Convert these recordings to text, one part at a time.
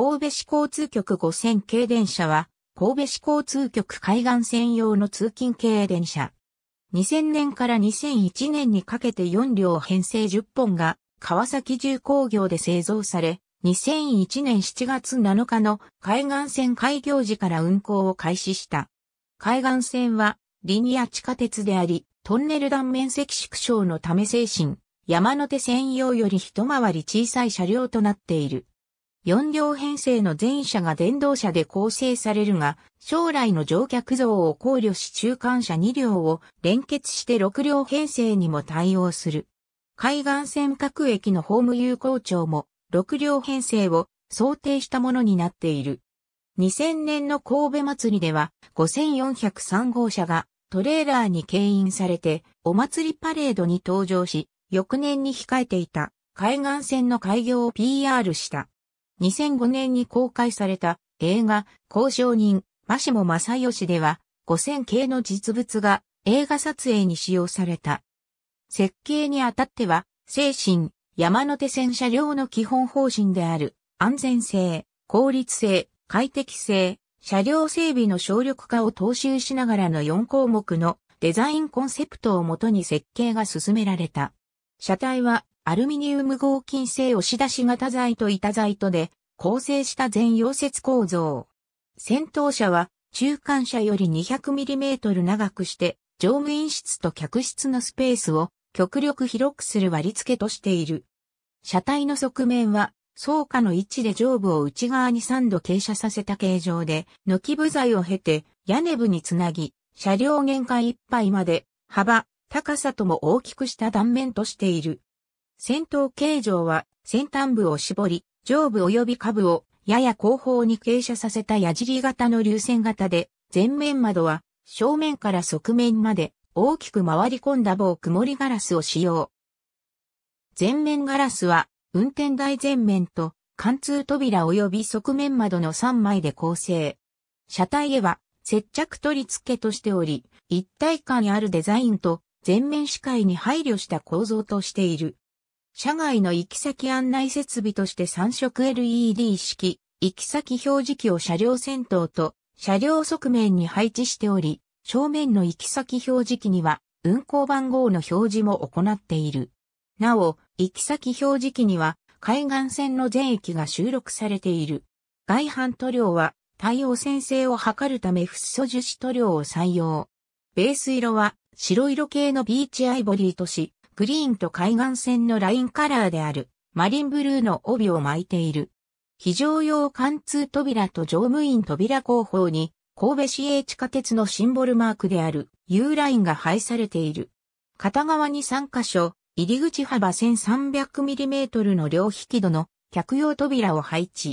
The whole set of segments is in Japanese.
神戸市交通局5000系電車は、神戸市交通局海岸線用の通勤系電車。2000年から2001年にかけて4両編成10本が、川崎重工業で製造され、2001年7月7日の海岸線開業時から運行を開始した。海岸線はリニア地下鉄であり、トンネル断面積縮小のため精神、山手線用より一回り小さい車両となっている。4両編成の全車が電動車で構成されるが、将来の乗客像を考慮し中間車2両を連結して6両編成にも対応する。海岸線各駅のホーム有効庁も6両編成を想定したものになっている。2000年の神戸祭りでは5403号車がトレーラーに牽引されてお祭りパレードに登場し、翌年に控えていた海岸線の開業を PR した。2005年に公開された映画、交渉人、マシモ正義では、5000系の実物が映画撮影に使用された。設計にあたっては、精神、山手線車両の基本方針である、安全性、効率性、快適性、車両整備の省力化を踏襲しながらの4項目のデザインコンセプトをもとに設計が進められた。車体はアルミニウム合金製押し出し型材と板材とで構成した全溶接構造。先頭車は中間車より 200mm 長くして乗務員室と客室のスペースを極力広くする割り付けとしている。車体の側面は倉下の位置で上部を内側に3度傾斜させた形状で、軒部材を経て屋根部につなぎ、車両限界いっぱいまで幅高さとも大きくした断面としている。先頭形状は先端部を絞り、上部及び下部をやや後方に傾斜させた矢尻型の流線型で、前面窓は正面から側面まで大きく回り込んだ棒曇りガラスを使用。前面ガラスは運転台前面と貫通扉及び側面窓の3枚で構成。車体へは接着取り付けとしており、一体感あるデザインと全面視界に配慮した構造としている。社外の行き先案内設備として3色 LED 式、行き先表示器を車両先頭と車両側面に配置しており、正面の行き先表示器には運行番号の表示も行っている。なお、行き先表示器には海岸線の全域が収録されている。外反塗料は対応先生を測るためフッ素樹脂塗料を採用。ベース色は白色系のビーチアイボリーとし、グリーンと海岸線のラインカラーである、マリンブルーの帯を巻いている。非常用貫通扉と乗務員扉後方に、神戸市営地下鉄のシンボルマークである U ラインが配されている。片側に3箇所、入り口幅 1300mm の両引き戸の客用扉を配置。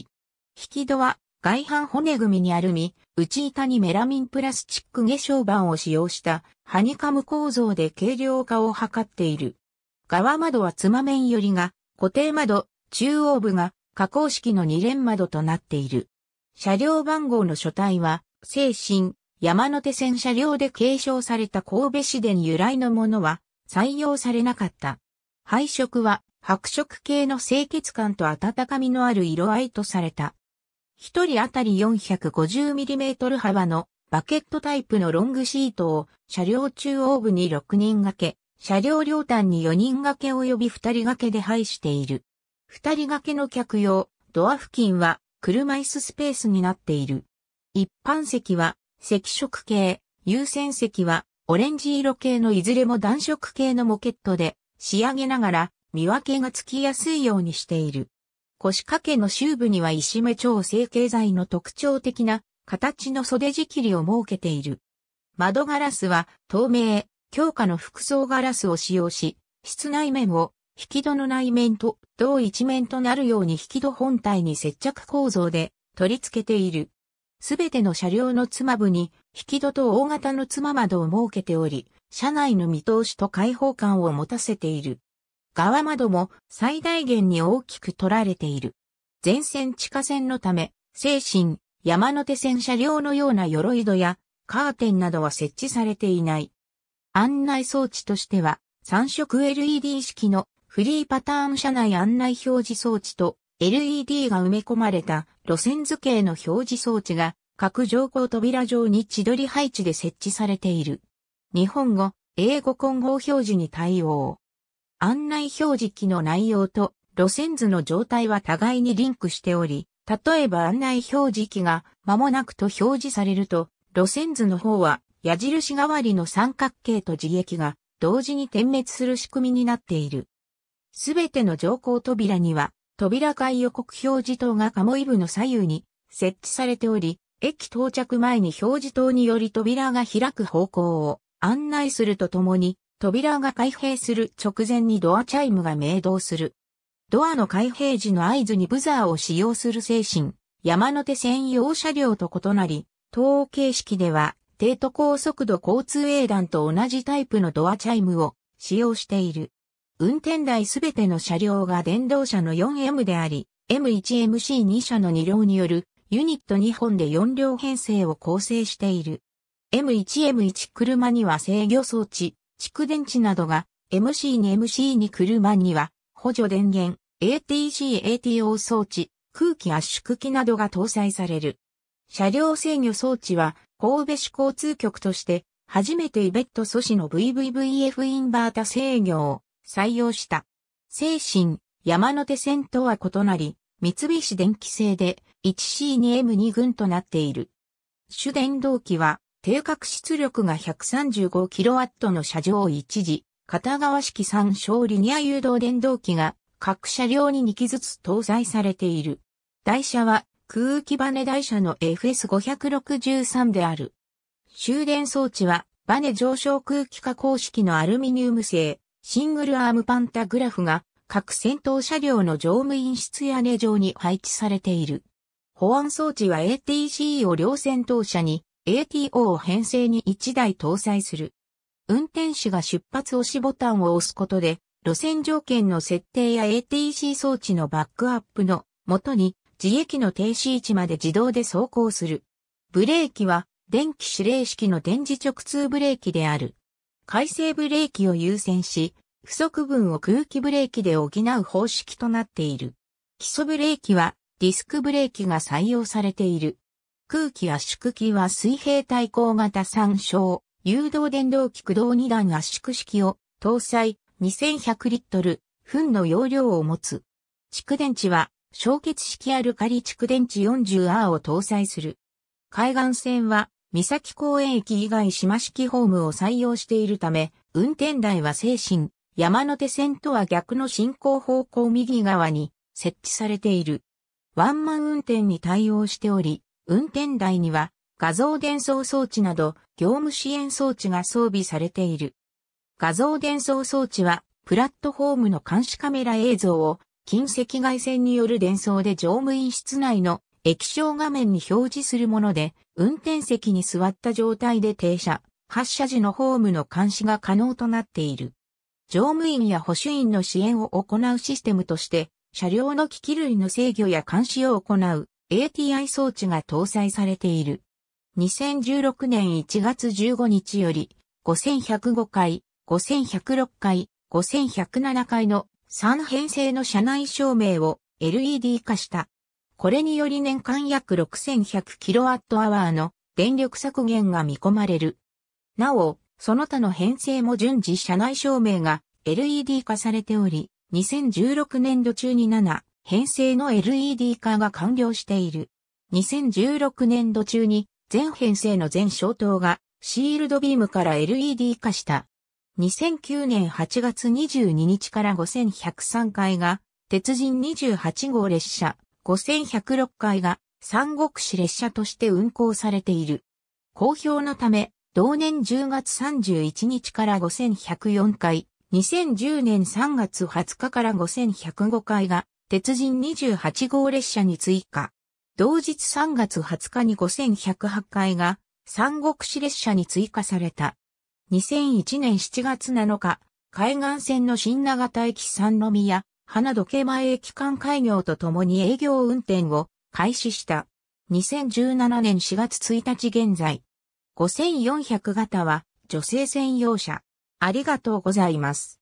引き戸は外反骨組にアルミ、内板にメラミンプラスチック化粧板を使用したハニカム構造で軽量化を図っている。側窓はつま面寄りが固定窓、中央部が加工式の二連窓となっている。車両番号の書体は、精神、山手線車両で継承された神戸市電由来のものは採用されなかった。配色は白色系の清潔感と温かみのある色合いとされた。一人当たり 450mm 幅のバケットタイプのロングシートを車両中央部に6人掛け、車両両端に4人掛け及び2人掛けで配している。2人掛けの客用、ドア付近は車椅子スペースになっている。一般席は赤色系、優先席はオレンジ色系のいずれも暖色系のモケットで仕上げながら見分けがつきやすいようにしている。腰掛けの周部には石目調整経済の特徴的な形の袖仕切りを設けている。窓ガラスは透明、強化の複層ガラスを使用し、室内面を引き戸の内面と同一面となるように引き戸本体に接着構造で取り付けている。すべての車両の妻部に引き戸と大型の妻窓を設けており、車内の見通しと開放感を持たせている。側窓も最大限に大きく取られている。全線地下線のため、精神、山手線車両のような鎧戸やカーテンなどは設置されていない。案内装置としては、3色 LED 式のフリーパターン車内案内表示装置と LED が埋め込まれた路線図形の表示装置が各乗降扉上に千鳥配置で設置されている。日本語、英語混合表示に対応。案内表示器の内容と路線図の状態は互いにリンクしており、例えば案内表示器が間もなくと表示されると、路線図の方は矢印代わりの三角形と自液が同時に点滅する仕組みになっている。すべての乗降扉には、扉開予告表示灯がカモイ部の左右に設置されており、駅到着前に表示灯により扉が開く方向を案内するとともに、扉が開閉する直前にドアチャイムが鳴動する。ドアの開閉時の合図にブザーを使用する精神、山手専用車両と異なり、東欧形式では、低都高速度交通営団と同じタイプのドアチャイムを使用している。運転台すべての車両が電動車の 4M であり、M1MC2 車の2両によるユニット2本で4両編成を構成している。M1M1 車には制御装置、蓄電池などが MC に MC に車には補助電源、ATC-ATO 装置、空気圧縮機などが搭載される。車両制御装置は神戸市交通局として初めてイベット素子の VVVF インバータ制御を採用した。精神、山手線とは異なり、三菱電機製で 1C2M2 群となっている。主電動機は低角出力が 135kW の車上一時、片側式三小リニア誘導電動機が各車両に2機ずつ搭載されている。台車は空気バネ台車の FS563 である。終電装置はバネ上昇空気化工式のアルミニウム製シングルアームパンタグラフが各戦闘車両の乗務員室屋根上に配置されている。保安装置は ATC を両戦闘車に ATO を編成に1台搭載する。運転手が出発押しボタンを押すことで、路線条件の設定や ATC 装置のバックアップのもとに、自駅の停止位置まで自動で走行する。ブレーキは、電気指令式の電磁直通ブレーキである。回生ブレーキを優先し、不足分を空気ブレーキで補う方式となっている。基礎ブレーキは、ディスクブレーキが採用されている。空気圧縮機は水平対向型参照、誘導電動機駆動2段圧縮式を搭載2100リットル、分の容量を持つ。蓄電池は消結式アルカリ蓄電池 40R を搭載する。海岸線は三崎公園駅以外島式ホームを採用しているため、運転台は精神、山手線とは逆の進行方向右側に設置されている。ワンマン運転に対応しており、運転台には画像伝送装置など業務支援装置が装備されている。画像伝送装置はプラットフォームの監視カメラ映像を近赤外線による伝送で乗務員室内の液晶画面に表示するもので、運転席に座った状態で停車、発車時のホームの監視が可能となっている。乗務員や保守員の支援を行うシステムとして、車両の機器類の制御や監視を行う ATI 装置が搭載されている。2016年1月15日より、5105回、5106回、5107回の3編成の車内照明を LED 化した。これにより年間約 6100kWh の電力削減が見込まれる。なお、その他の編成も順次車内照明が LED 化されており、2016年度中に7、編成の LED 化が完了している。2016年度中に全編成の全消灯がシールドビームから LED 化した。2009年8月22日から5103回が鉄人28号列車、5106回が三国志列車として運行されている。公表のため、同年10月31日から5104回、2010年3月20日から5105回が鉄人28号列車に追加。同日3月20日に5108回が、三国志列車に追加された。2001年7月7日、海岸線の新長田駅三宮、花時計前駅間開業とともに営業運転を開始した。2017年4月1日現在、5400型は女性専用車。ありがとうございます。